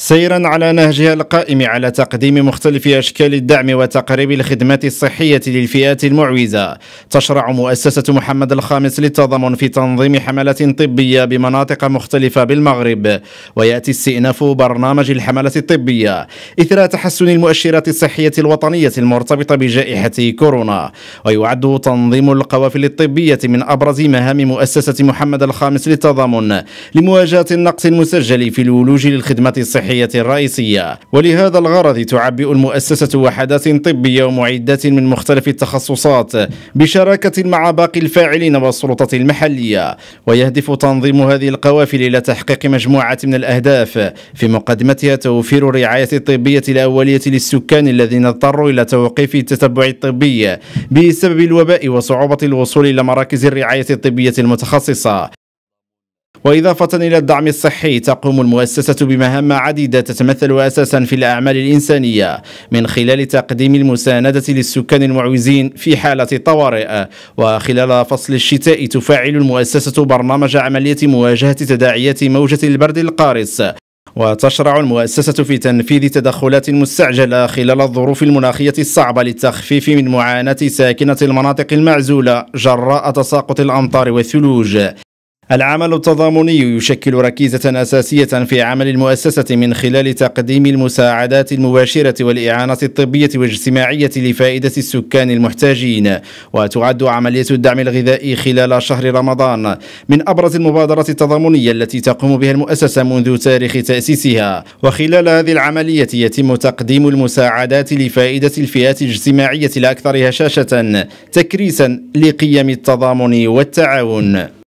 سيرا على نهجها القائم على تقديم مختلف أشكال الدعم وتقريب الخدمات الصحية للفئات المعوزة تشرع مؤسسة محمد الخامس للتضامن في تنظيم حملات طبية بمناطق مختلفة بالمغرب ويأتي استئناف برنامج الحملة الطبية إثر تحسن المؤشرات الصحية الوطنية المرتبطة بجائحة كورونا ويعد تنظيم القوافل الطبية من أبرز مهام مؤسسة محمد الخامس للتضامن لمواجهة النقص المسجل في الولوج للخدمات الصحية الصحية الرئيسية ولهذا الغرض تعبئ المؤسسة وحدات طبية ومعدات من مختلف التخصصات بشراكة مع باقي الفاعلين والسلطات المحلية ويهدف تنظيم هذه القوافل إلى تحقيق مجموعة من الأهداف في مقدمتها توفير الرعاية الطبية الأولية للسكان الذين اضطروا إلى توقيف التتبع الطبي بسبب الوباء وصعوبة الوصول إلى مراكز الرعاية الطبية المتخصصة وإضافة إلى الدعم الصحي تقوم المؤسسة بمهام عديدة تتمثل أساسا في الأعمال الإنسانية من خلال تقديم المساندة للسكان المعوزين في حالة طوارئ وخلال فصل الشتاء تفعل المؤسسة برنامج عملية مواجهة تداعيات موجة البرد القارس وتشرع المؤسسة في تنفيذ تدخلات مستعجلة خلال الظروف المناخية الصعبة للتخفيف من معاناة ساكنة المناطق المعزولة جراء تساقط الأمطار والثلوج العمل التضامني يشكل ركيزة أساسية في عمل المؤسسة من خلال تقديم المساعدات المباشرة والإعانة الطبية والاجتماعية لفائدة السكان المحتاجين وتعد عملية الدعم الغذائي خلال شهر رمضان من أبرز المبادرات التضامنية التي تقوم بها المؤسسة منذ تاريخ تأسيسها وخلال هذه العملية يتم تقديم المساعدات لفائدة الفئات الاجتماعية الأكثر هشاشة تكريسا لقيم التضامن والتعاون